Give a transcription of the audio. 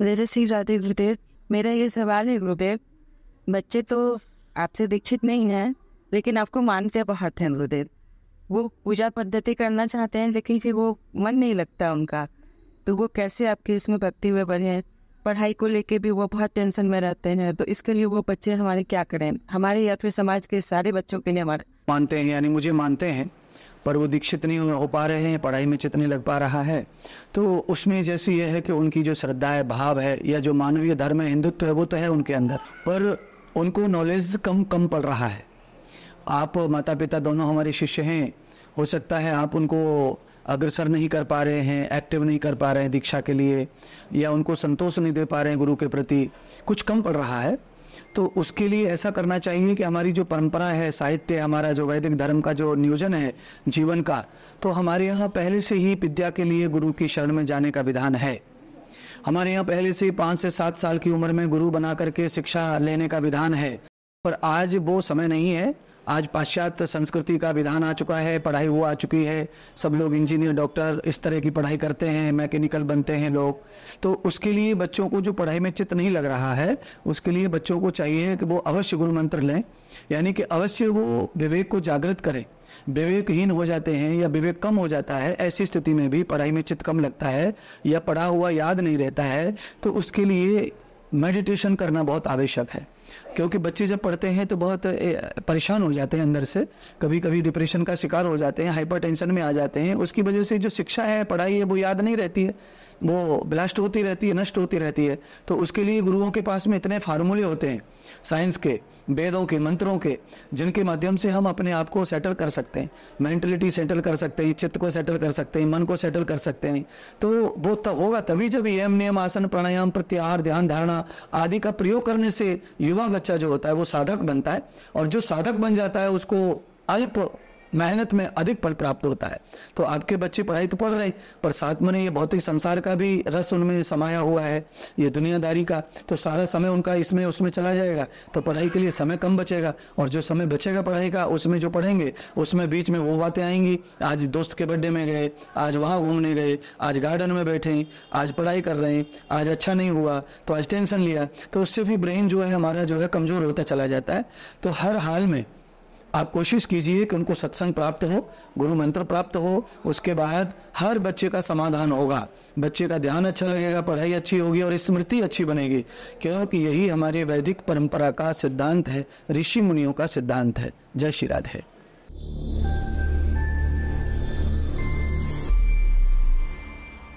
मेरे तो सी जाते गुरुदेव मेरा ये सवाल है गुरुदेव बच्चे तो आपसे दीक्षित नहीं हैं लेकिन आपको मानते बहुत हैं गुरुदेव वो पूजा पद्धति करना चाहते हैं लेकिन फिर वो मन नहीं लगता उनका तो वो कैसे आपके इसमें भक्ति बने हैं पढ़ाई को लेके भी वो बहुत टेंशन में रहते हैं तो इसके लिए वो बच्चे हमारे क्या करें हमारे या फिर समाज के सारे बच्चों के लिए हमारे मानते हैं यानी मुझे मानते हैं पर वो दीक्षित नहीं हो पा रहे हैं पढ़ाई में चित नहीं लग पा रहा है तो उसमें जैसे यह है कि उनकी जो श्रद्धा है भाव है या जो मानवीय धर्म है हिंदुत्व है वो तो है उनके अंदर पर उनको नॉलेज कम कम पड़ रहा है आप माता पिता दोनों हमारे शिष्य हैं हो सकता है आप उनको अग्रसर नहीं कर पा रहे हैं एक्टिव नहीं कर पा रहे हैं दीक्षा के लिए या उनको संतोष नहीं दे पा रहे हैं गुरु के प्रति कुछ कम पड़ रहा है तो उसके लिए ऐसा करना चाहिए कि हमारी जो परंपरा है साहित्य हमारा जो वैदिक धर्म का जो नियोजन है जीवन का तो हमारे यहाँ पहले से ही विद्या के लिए गुरु की शरण में जाने का विधान है हमारे यहाँ पहले से ही पाँच से सात साल की उम्र में गुरु बना करके शिक्षा लेने का विधान है पर आज वो समय नहीं है आज पाश्चात्य संस्कृति का विधान आ चुका है पढ़ाई वो आ चुकी है सब लोग इंजीनियर डॉक्टर इस तरह की पढ़ाई करते हैं मैकेनिकल बनते हैं लोग तो उसके लिए बच्चों को जो पढ़ाई में चित्त नहीं लग रहा है उसके लिए बच्चों को चाहिए कि वो अवश्य गुरु मंत्र लें यानी कि अवश्य वो विवेक को जागृत करें विवेकहीन हो जाते हैं या विवेक कम हो जाता है ऐसी स्थिति में भी पढ़ाई में चित्त कम लगता है या पढ़ा हुआ याद नहीं रहता है तो उसके लिए मेडिटेशन करना बहुत आवश्यक है क्योंकि बच्चे जब पढ़ते हैं तो बहुत परेशान हो जाते हैं अंदर से कभी कभी डिप्रेशन का शिकार हो जाते हैं हाइपर टेंशन में आ जाते हैं उसकी वजह से जो शिक्षा है पढ़ाई है वो याद नहीं रहती है वो ब्लास्ट होती रहती है नष्ट होती रहती है तो उसके लिए गुरुओं के पास में इतने फार्मूले होते हैं साइंस के वेदों के मंत्रों के जिनके माध्यम से हम अपने आप को सेटल कर सकते हैं मेंटलिटी सेटल कर सकते हैं चित्त को सेटल कर सकते हैं मन को सेटल कर सकते हैं तो वो तब होगा तभी जब यम नियम आसन प्राणायाम प्रत्याहार ध्यान धारणा आदि का प्रयोग करने से युवा बच्चा जो होता है वो साधक बनता है और जो साधक बन जाता है उसको अल्प मेहनत में अधिक फल प्राप्त होता है तो आपके बच्चे पढ़ाई तो पढ़ रहे पर साथ में ये भौतिक संसार का भी रस उनमें समाया हुआ है ये दुनियादारी का तो सारा समय उनका इसमें उसमें चला जाएगा तो पढ़ाई के लिए समय कम बचेगा और जो समय बचेगा पढ़ाई का उसमें जो पढ़ेंगे उसमें बीच में वो बातें आएंगी आज दोस्त के बर्थडे में गए आज वहाँ घूमने गए आज गार्डन में बैठे आज पढ़ाई कर रहे हैं आज अच्छा नहीं हुआ तो आज टेंशन लिया तो उससे भी ब्रेन जो है हमारा जो है कमज़ोर होता चला जाता है तो हर हाल में आप कोशिश कीजिए कि उनको सत्संग प्राप्त हो गुरु मंत्र प्राप्त हो उसके बाद हर बच्चे का समाधान होगा बच्चे का ध्यान अच्छा लगेगा पढ़ाई अच्छी होगी और स्मृति अच्छी बनेगी क्योंकि यही हमारे वैदिक परंपरा का सिद्धांत है ऋषि मुनियों का सिद्धांत है जय श्री राधे